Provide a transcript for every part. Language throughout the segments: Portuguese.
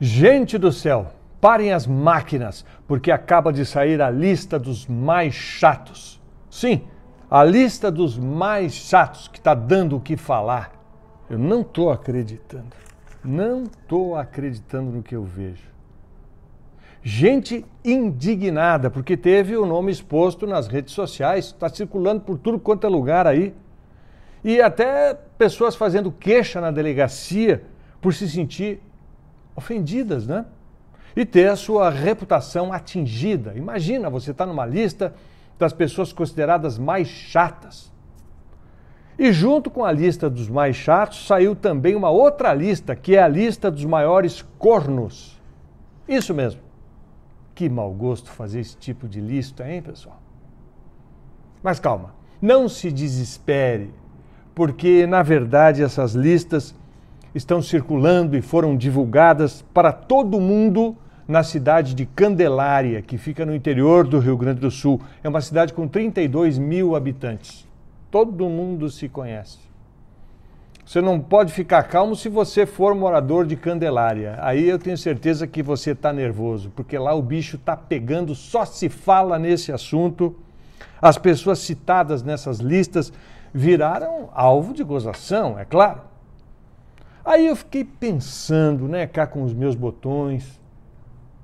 Gente do céu, parem as máquinas, porque acaba de sair a lista dos mais chatos. Sim, a lista dos mais chatos que está dando o que falar. Eu não estou acreditando. Não estou acreditando no que eu vejo. Gente indignada, porque teve o nome exposto nas redes sociais, está circulando por tudo quanto é lugar aí. E até pessoas fazendo queixa na delegacia por se sentir ofendidas, né? E ter a sua reputação atingida. Imagina, você está numa lista das pessoas consideradas mais chatas. E junto com a lista dos mais chatos saiu também uma outra lista, que é a lista dos maiores cornos. Isso mesmo. Que mau gosto fazer esse tipo de lista, hein, pessoal? Mas calma, não se desespere, porque na verdade essas listas estão circulando e foram divulgadas para todo mundo na cidade de Candelária, que fica no interior do Rio Grande do Sul. É uma cidade com 32 mil habitantes. Todo mundo se conhece. Você não pode ficar calmo se você for morador de Candelária. Aí eu tenho certeza que você está nervoso, porque lá o bicho está pegando, só se fala nesse assunto. As pessoas citadas nessas listas viraram alvo de gozação, é claro. Aí eu fiquei pensando, né, cá com os meus botões.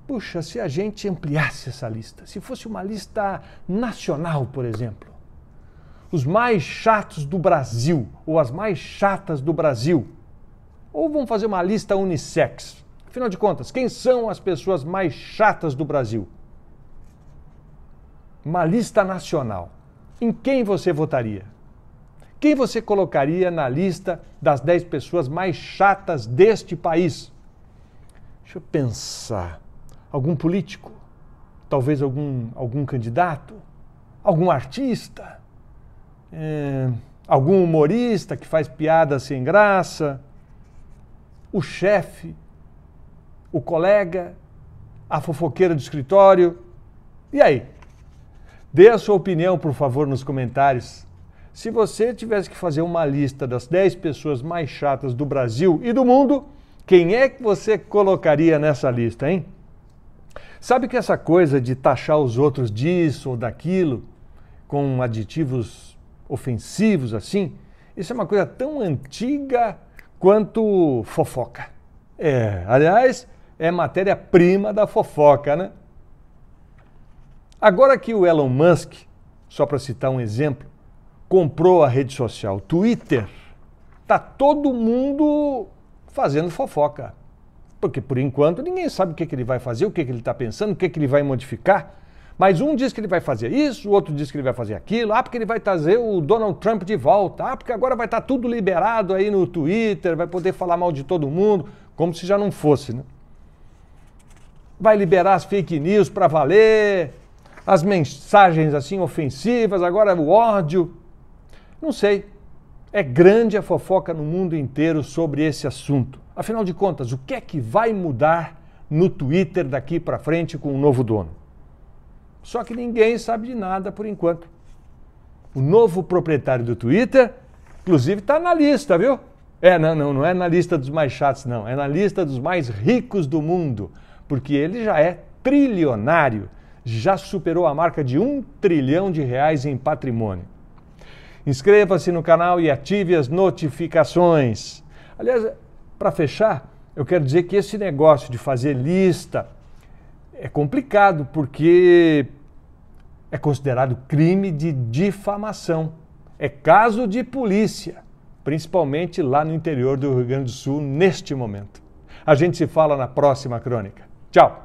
Puxa, se a gente ampliasse essa lista, se fosse uma lista nacional, por exemplo, os mais chatos do Brasil ou as mais chatas do Brasil, ou vamos fazer uma lista unissex. Afinal de contas, quem são as pessoas mais chatas do Brasil? Uma lista nacional. Em quem você votaria? Quem você colocaria na lista das 10 pessoas mais chatas deste país? Deixa eu pensar. Algum político? Talvez algum, algum candidato? Algum artista? É, algum humorista que faz piada sem graça? O chefe? O colega? A fofoqueira do escritório? E aí? Dê a sua opinião, por favor, nos comentários. Se você tivesse que fazer uma lista das 10 pessoas mais chatas do Brasil e do mundo, quem é que você colocaria nessa lista, hein? Sabe que essa coisa de taxar os outros disso ou daquilo com aditivos ofensivos assim, isso é uma coisa tão antiga quanto fofoca. É, aliás, é matéria-prima da fofoca, né? Agora que o Elon Musk, só para citar um exemplo, comprou a rede social Twitter, tá todo mundo fazendo fofoca. Porque por enquanto ninguém sabe o que, que ele vai fazer, o que, que ele está pensando, o que, que ele vai modificar. Mas um diz que ele vai fazer isso, o outro diz que ele vai fazer aquilo. Ah, porque ele vai trazer o Donald Trump de volta. Ah, porque agora vai estar tá tudo liberado aí no Twitter, vai poder falar mal de todo mundo, como se já não fosse, né? Vai liberar as fake news para valer, as mensagens assim ofensivas, agora o ódio. Não sei. É grande a fofoca no mundo inteiro sobre esse assunto. Afinal de contas, o que é que vai mudar no Twitter daqui para frente com o novo dono? Só que ninguém sabe de nada por enquanto. O novo proprietário do Twitter, inclusive, está na lista, viu? É, não, não, não é na lista dos mais chatos, não. É na lista dos mais ricos do mundo, porque ele já é trilionário, já superou a marca de um trilhão de reais em patrimônio. Inscreva-se no canal e ative as notificações. Aliás, para fechar, eu quero dizer que esse negócio de fazer lista é complicado porque é considerado crime de difamação. É caso de polícia, principalmente lá no interior do Rio Grande do Sul neste momento. A gente se fala na próxima crônica. Tchau!